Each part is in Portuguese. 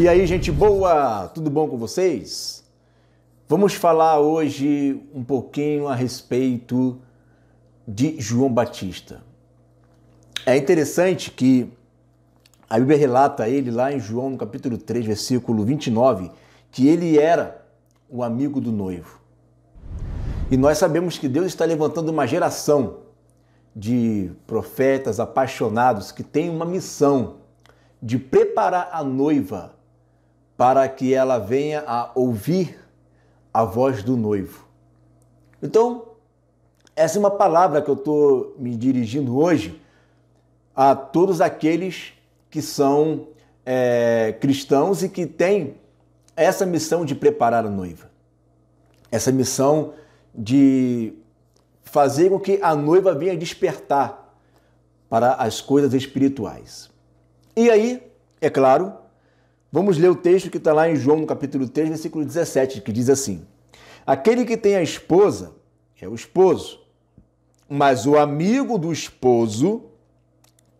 E aí, gente boa, tudo bom com vocês? Vamos falar hoje um pouquinho a respeito de João Batista. É interessante que a Bíblia relata ele lá em João, no capítulo 3, versículo 29, que ele era o amigo do noivo. E nós sabemos que Deus está levantando uma geração de profetas apaixonados que tem uma missão de preparar a noiva para que ela venha a ouvir a voz do noivo. Então, essa é uma palavra que eu estou me dirigindo hoje a todos aqueles que são é, cristãos e que têm essa missão de preparar a noiva, essa missão de fazer com que a noiva venha despertar para as coisas espirituais. E aí, é claro, Vamos ler o texto que está lá em João, no capítulo 3, versículo 17, que diz assim: Aquele que tem a esposa é o esposo, mas o amigo do esposo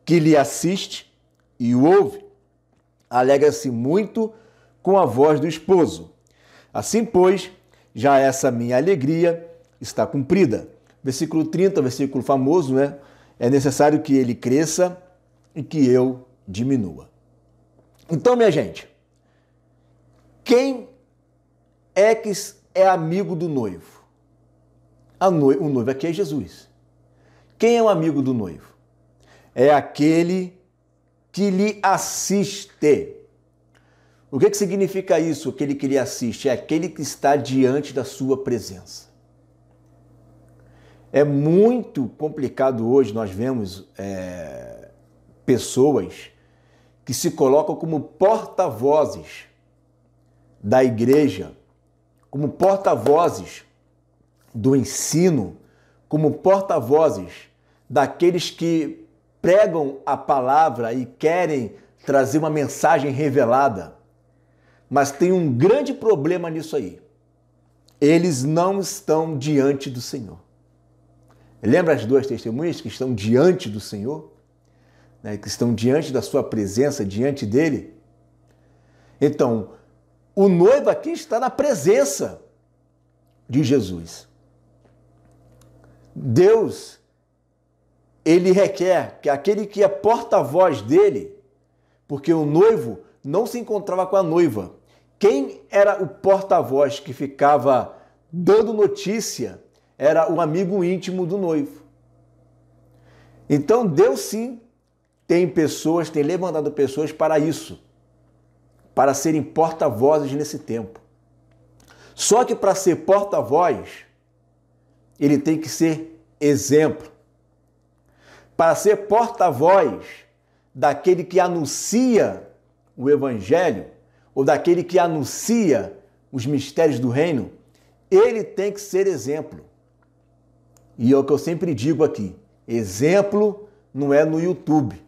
que lhe assiste e o ouve alega-se muito com a voz do esposo. Assim, pois, já essa minha alegria está cumprida. Versículo 30, versículo famoso, né? É necessário que ele cresça e que eu diminua. Então, minha gente, quem é que é amigo do noivo? o noivo aqui é Jesus. Quem é o amigo do noivo? É aquele que lhe assiste. O que, que significa isso, aquele que lhe assiste? É aquele que está diante da sua presença. É muito complicado hoje, nós vemos é, pessoas que se colocam como porta-vozes da igreja, como porta-vozes do ensino, como porta-vozes daqueles que pregam a palavra e querem trazer uma mensagem revelada. Mas tem um grande problema nisso aí. Eles não estão diante do Senhor. Lembra as duas testemunhas que estão diante do Senhor? né, que estão diante da sua presença, diante dele. Então, o noivo aqui está na presença de Jesus. Deus, ele requer que aquele que é porta-voz dele, porque o noivo não se encontrava com a noiva. Quem era o porta-voz que ficava dando notícia era o amigo íntimo do noivo. Então Deus sim tem pessoas, tem levantado pessoas para isso, para serem porta-vozes nesse tempo. Só que para ser porta-voz, ele tem que ser exemplo. Para ser porta-voz daquele que anuncia o evangelho ou daquele que anuncia os mistérios do reino, ele tem que ser exemplo. E é o que eu sempre digo aqui: exemplo não é no YouTube.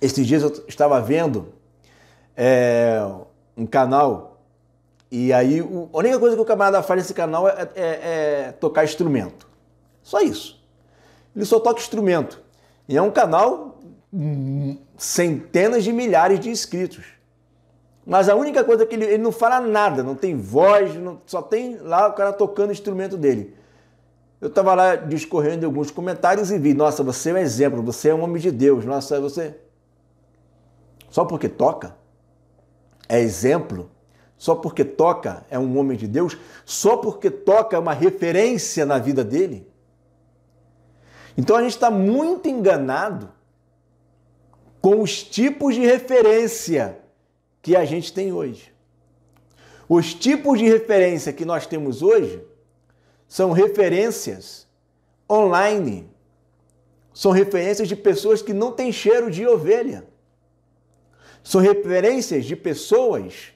Esses dias eu estava vendo é, um canal e aí a única coisa que o camarada faz nesse canal é, é, é tocar instrumento. Só isso. Ele só toca instrumento. E é um canal hum, centenas de milhares de inscritos. Mas a única coisa que ele, ele não fala nada, não tem voz, não, só tem lá o cara tocando o instrumento dele. Eu estava lá discorrendo alguns comentários e vi, nossa, você é um exemplo, você é um homem de Deus, nossa, você só porque toca, é exemplo, só porque toca é um homem de Deus, só porque toca é uma referência na vida dele. Então a gente está muito enganado com os tipos de referência que a gente tem hoje. Os tipos de referência que nós temos hoje são referências online, são referências de pessoas que não têm cheiro de ovelha são referências de pessoas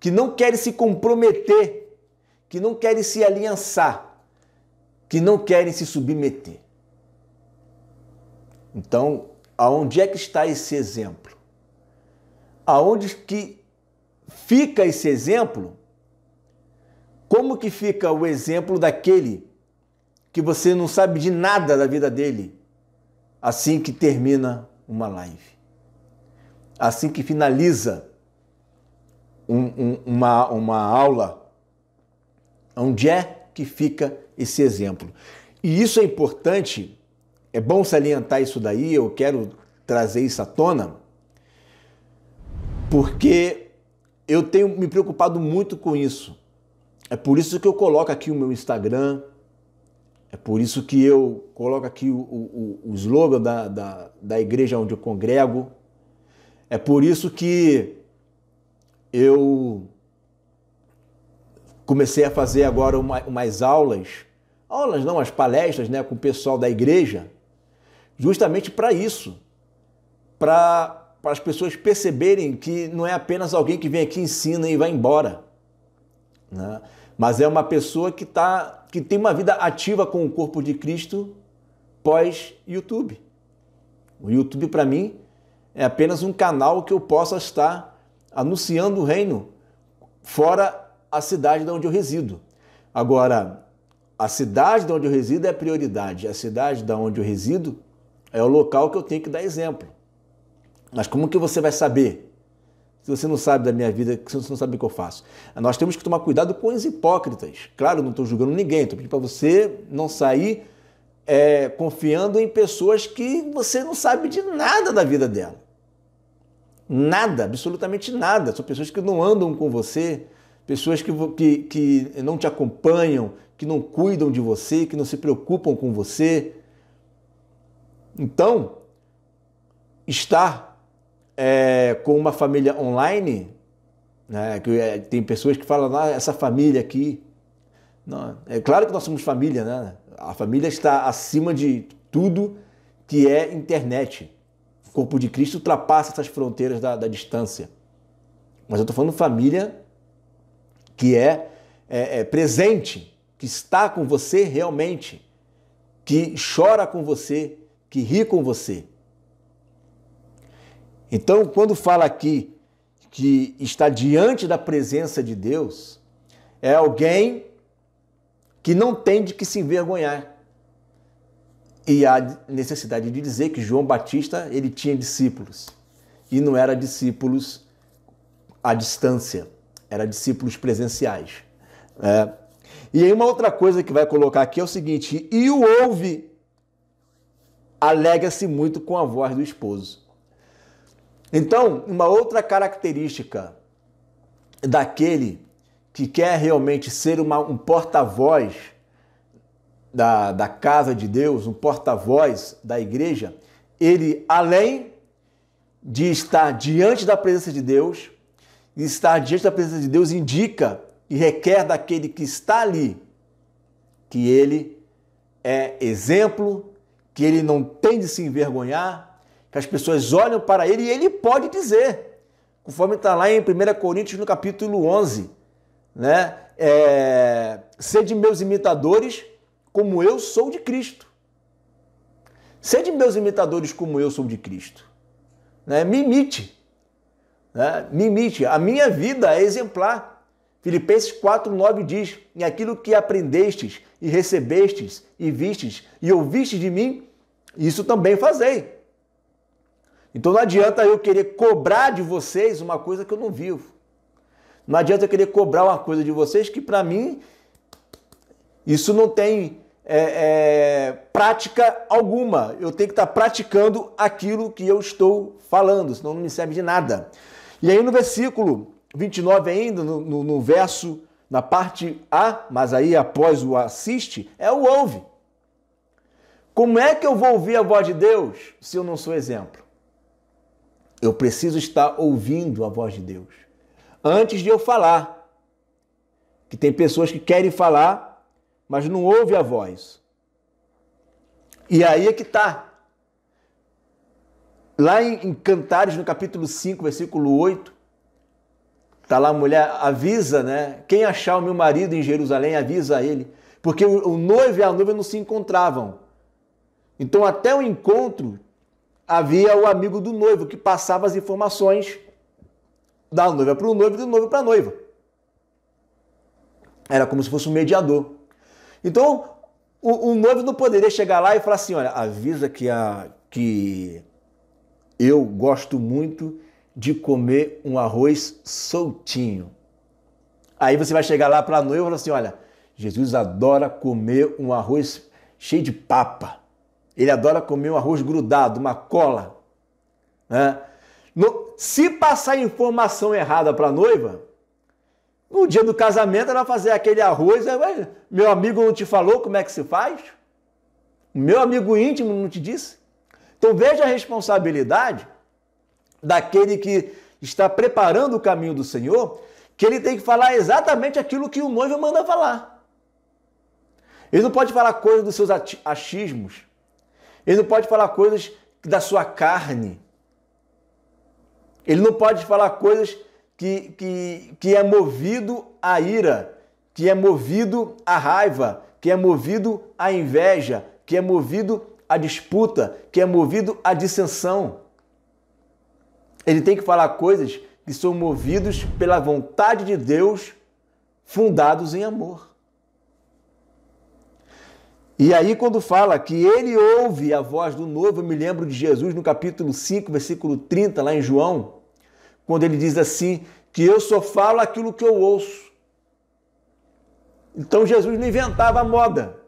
que não querem se comprometer, que não querem se aliançar, que não querem se submeter. Então, aonde é que está esse exemplo? Aonde que fica esse exemplo? Como que fica o exemplo daquele que você não sabe de nada da vida dele assim que termina uma live? assim que finaliza um, um, uma, uma aula, onde é que fica esse exemplo? E isso é importante, é bom salientar isso daí, eu quero trazer isso à tona, porque eu tenho me preocupado muito com isso. É por isso que eu coloco aqui o meu Instagram, é por isso que eu coloco aqui o, o, o slogan da, da, da igreja onde eu congrego, é por isso que eu comecei a fazer agora uma, umas aulas, aulas não, as palestras, né, com o pessoal da igreja, justamente para isso, para as pessoas perceberem que não é apenas alguém que vem aqui, ensina e vai embora, né? mas é uma pessoa que, tá, que tem uma vida ativa com o corpo de Cristo pós-YouTube. O YouTube, para mim, é apenas um canal que eu possa estar anunciando o reino fora a cidade de onde eu resido. Agora, a cidade de onde eu resido é prioridade, a cidade de onde eu resido é o local que eu tenho que dar exemplo. Mas como que você vai saber? Se você não sabe da minha vida, se você não sabe o que eu faço. Nós temos que tomar cuidado com os hipócritas. Claro, não estou julgando ninguém, estou pedindo para você não sair é, confiando em pessoas que você não sabe de nada da vida dela. Nada, absolutamente nada. São pessoas que não andam com você, pessoas que, que, que não te acompanham, que não cuidam de você, que não se preocupam com você. Então, estar é, com uma família online, né, que, é, tem pessoas que falam, ah, essa família aqui, não, é claro que nós somos família, né? A família está acima de tudo que é internet. O corpo de Cristo ultrapassa essas fronteiras da, da distância. Mas eu estou falando família que é, é, é presente, que está com você realmente, que chora com você, que ri com você. Então, quando fala aqui que está diante da presença de Deus, é alguém que não tem de que se envergonhar. E há necessidade de dizer que João Batista ele tinha discípulos e não era discípulos à distância, era discípulos presenciais. É. E aí uma outra coisa que vai colocar aqui é o seguinte: e o ouve alega-se muito com a voz do esposo. Então, uma outra característica daquele que quer realmente ser uma, um porta-voz da, da casa de Deus, um porta-voz da igreja, ele, além de estar diante da presença de Deus, estar diante da presença de Deus indica e requer daquele que está ali que ele é exemplo, que ele não tem de se envergonhar, que as pessoas olham para ele e ele pode dizer, conforme está lá em 1 Coríntios no capítulo 11, né? É, sede meus imitadores como eu sou de Cristo. Sede meus imitadores como eu sou de Cristo. Né? Me imite. Né? Me imite. A minha vida é exemplar. Filipenses 4,9 diz: Em aquilo que aprendestes e recebestes e vistes e ouvistes de mim, isso também fazei. Então não adianta eu querer cobrar de vocês uma coisa que eu não vivo. Não adianta eu querer cobrar uma coisa de vocês que, para mim, isso não tem é, é, prática alguma. Eu tenho que estar tá praticando aquilo que eu estou falando, senão não me serve de nada. E aí no versículo 29 ainda, no, no, no verso, na parte A, mas aí após o assiste, é o ouve. Como é que eu vou ouvir a voz de Deus se eu não sou exemplo? Eu preciso estar ouvindo a voz de Deus antes de eu falar. Que tem pessoas que querem falar, mas não ouve a voz. E aí é que tá. Lá em Cantares, no capítulo 5, versículo 8, tá lá a mulher, avisa, né? Quem achar o meu marido em Jerusalém, avisa ele. Porque o, o noivo e a noiva não se encontravam. Então, até o encontro, havia o amigo do noivo que passava as informações da noiva para o noivo e do noivo para a noiva. Era como se fosse um mediador. Então, o, o, noivo não poderia chegar lá e falar assim: olha, avisa que, a, que eu gosto muito de comer um arroz soltinho. Aí você vai chegar lá para a noiva e falar assim: olha, Jesus adora comer um arroz cheio de papa. Ele adora comer um arroz grudado, uma cola. Né? No, se passar informação errada para a noiva, no dia do casamento ela vai fazer aquele arroz, vai, meu amigo não te falou como é que se faz? Meu amigo íntimo não te disse? Então veja a responsabilidade daquele que está preparando o caminho do Senhor, que ele tem que falar exatamente aquilo que o noivo manda falar. Ele não pode falar coisas dos seus achismos. Ele não pode falar coisas da sua carne. Ele não pode falar coisas que, que, que é movido à ira, que é movido à raiva, que é movido à inveja, que é movido à disputa, que é movido à dissensão. Ele tem que falar coisas que são movidos pela vontade de Deus, fundados em amor. E aí, quando fala que ele ouve a voz do novo, eu me lembro de Jesus no capítulo 5, versículo 30, lá em João, quando ele diz assim: que eu só falo aquilo que eu ouço. Então Jesus não inventava moda.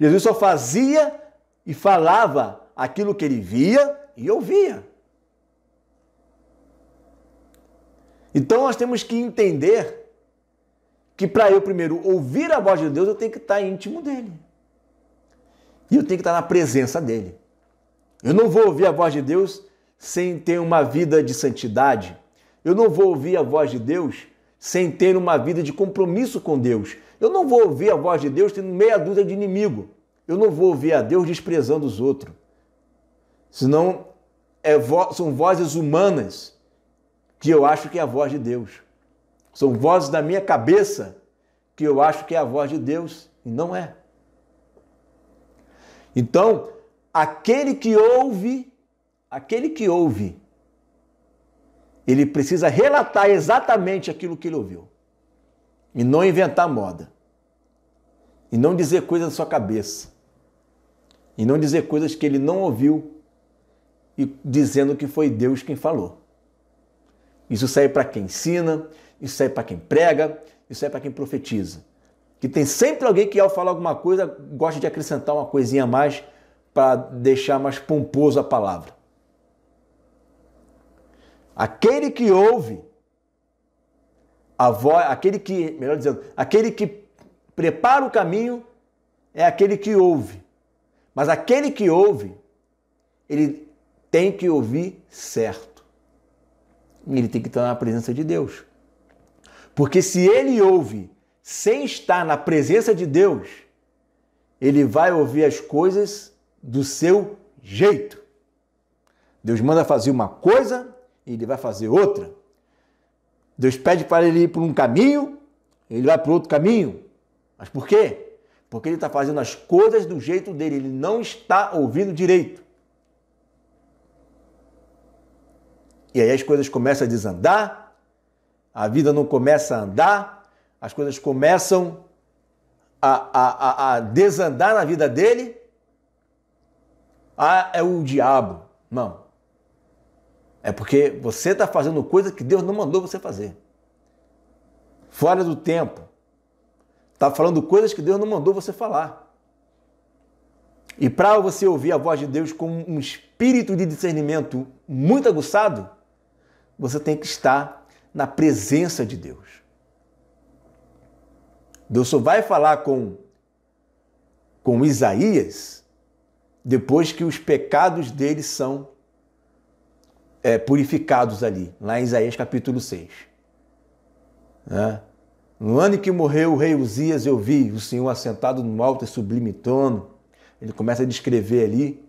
Jesus só fazia e falava aquilo que ele via e ouvia. Então nós temos que entender que para eu primeiro ouvir a voz de Deus, eu tenho que estar íntimo dele. E eu tenho que estar na presença dele. Eu não vou ouvir a voz de Deus sem ter uma vida de santidade. Eu não vou ouvir a voz de Deus sem ter uma vida de compromisso com Deus. Eu não vou ouvir a voz de Deus tendo meia dúzia de inimigo. Eu não vou ouvir a Deus desprezando os outros. Senão é vo são vozes humanas que eu acho que é a voz de Deus. São vozes da minha cabeça que eu acho que é a voz de Deus e não é. Então, aquele que ouve, aquele que ouve, ele precisa relatar exatamente aquilo que ele ouviu. E não inventar moda. E não dizer coisas na sua cabeça. E não dizer coisas que ele não ouviu e dizendo que foi Deus quem falou. Isso serve para quem ensina, isso serve para quem prega, isso serve para quem profetiza que tem sempre alguém que ao falar alguma coisa gosta de acrescentar uma coisinha a mais para deixar mais pomposo a palavra. Aquele que ouve a voz, aquele que, melhor dizendo, aquele que prepara o caminho é aquele que ouve. Mas aquele que ouve, ele tem que ouvir certo. Ele tem que estar na presença de Deus. Porque se ele ouve sem estar na presença de Deus, ele vai ouvir as coisas do seu jeito. Deus manda fazer uma coisa e ele vai fazer outra. Deus pede para ele ir por um caminho, ele vai para outro caminho. Mas por quê? Porque ele está fazendo as coisas do jeito dele, ele não está ouvindo direito. E aí as coisas começam a desandar, a vida não começa a andar, as coisas começam a, a, a desandar na vida dele, ah, é o diabo. Não. É porque você está fazendo coisa que Deus não mandou você fazer. Fora do tempo. Está falando coisas que Deus não mandou você falar. E para você ouvir a voz de Deus com um espírito de discernimento muito aguçado, você tem que estar na presença de Deus. Deus só vai falar com, com Isaías depois que os pecados dele são é, purificados ali, lá em Isaías capítulo 6. Né? No ano em que morreu o rei Uzias, eu vi o Senhor assentado no alto e sublime trono. Ele começa a descrever ali.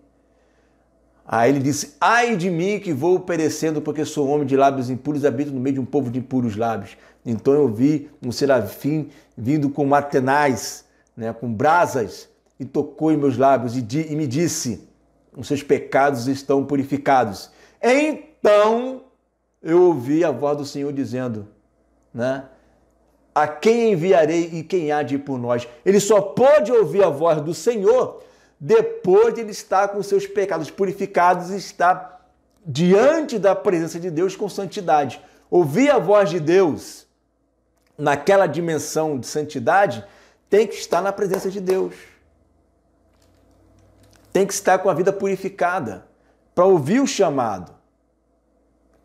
Aí ele disse: Ai de mim que vou perecendo, porque sou homem de lábios impuros, habito no meio de um povo de impuros lábios. Então eu vi um serafim vindo com matenais, né, com brasas, e tocou em meus lábios e, di, e me disse: Os seus pecados estão purificados. Então eu ouvi a voz do Senhor dizendo, né? A quem enviarei e quem há de ir por nós? Ele só pode ouvir a voz do Senhor depois de ele estar com seus pecados purificados e estar diante da presença de Deus com santidade. Ouvir a voz de Deus naquela dimensão de santidade, tem que estar na presença de Deus. Tem que estar com a vida purificada para ouvir o chamado,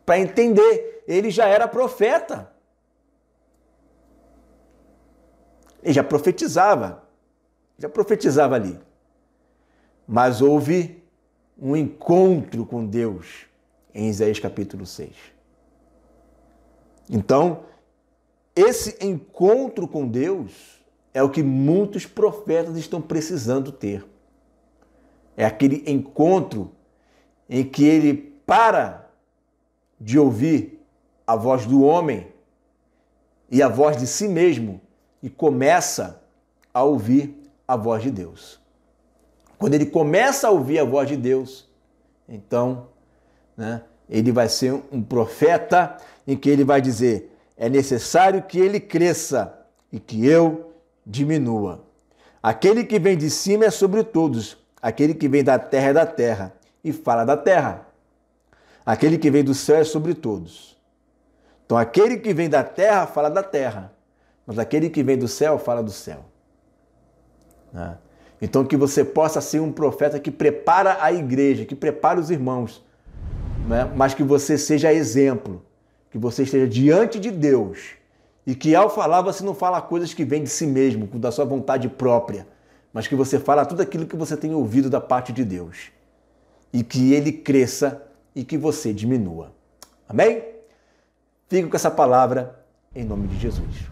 para entender. Ele já era profeta. Ele já profetizava. Já profetizava ali. Mas houve um encontro com Deus em Isaías capítulo 6. Então, esse encontro com Deus é o que muitos profetas estão precisando ter. É aquele encontro em que ele para de ouvir a voz do homem e a voz de si mesmo e começa a ouvir a voz de Deus. Quando ele começa a ouvir a voz de Deus, então né, ele vai ser um profeta em que ele vai dizer: é necessário que ele cresça e que eu diminua. Aquele que vem de cima é sobre todos, aquele que vem da terra é da terra e fala da terra. Aquele que vem do céu é sobre todos. Então, aquele que vem da terra fala da terra, mas aquele que vem do céu fala do céu. Né? Então, que você possa ser um profeta que prepara a igreja, que prepara os irmãos, né? mas que você seja exemplo que você esteja diante de Deus e que ao falar você não fala coisas que vêm de si mesmo, da sua vontade própria, mas que você fala tudo aquilo que você tem ouvido da parte de Deus e que ele cresça e que você diminua. Amém? Fico com essa palavra em nome de Jesus.